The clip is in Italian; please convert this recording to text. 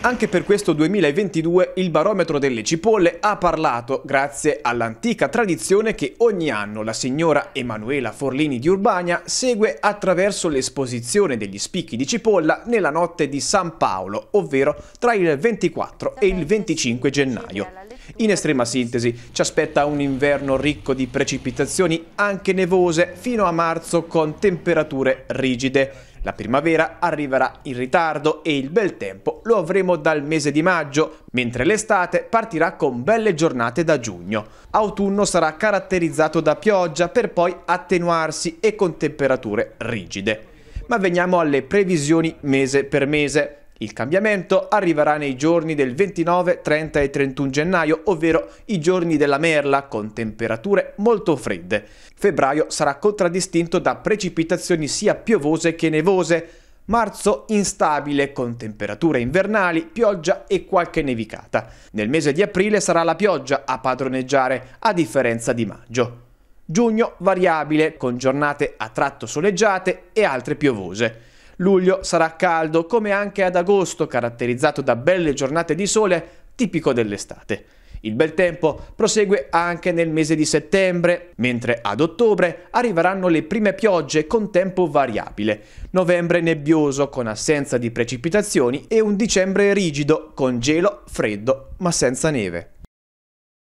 Anche per questo 2022 il barometro delle cipolle ha parlato grazie all'antica tradizione che ogni anno la signora Emanuela Forlini di Urbania segue attraverso l'esposizione degli spicchi di cipolla nella notte di San Paolo, ovvero tra il 24 e il 25 gennaio. In estrema sintesi, ci aspetta un inverno ricco di precipitazioni anche nevose fino a marzo con temperature rigide. La primavera arriverà in ritardo e il bel tempo lo avremo dal mese di maggio, mentre l'estate partirà con belle giornate da giugno. Autunno sarà caratterizzato da pioggia per poi attenuarsi e con temperature rigide. Ma veniamo alle previsioni mese per mese. Il cambiamento arriverà nei giorni del 29, 30 e 31 gennaio, ovvero i giorni della merla, con temperature molto fredde. Febbraio sarà contraddistinto da precipitazioni sia piovose che nevose, Marzo instabile con temperature invernali, pioggia e qualche nevicata. Nel mese di aprile sarà la pioggia a padroneggiare, a differenza di maggio. Giugno variabile con giornate a tratto soleggiate e altre piovose. Luglio sarà caldo, come anche ad agosto, caratterizzato da belle giornate di sole, tipico dell'estate. Il bel tempo prosegue anche nel mese di settembre, mentre ad ottobre arriveranno le prime piogge con tempo variabile. Novembre nebbioso con assenza di precipitazioni e un dicembre rigido con gelo, freddo ma senza neve.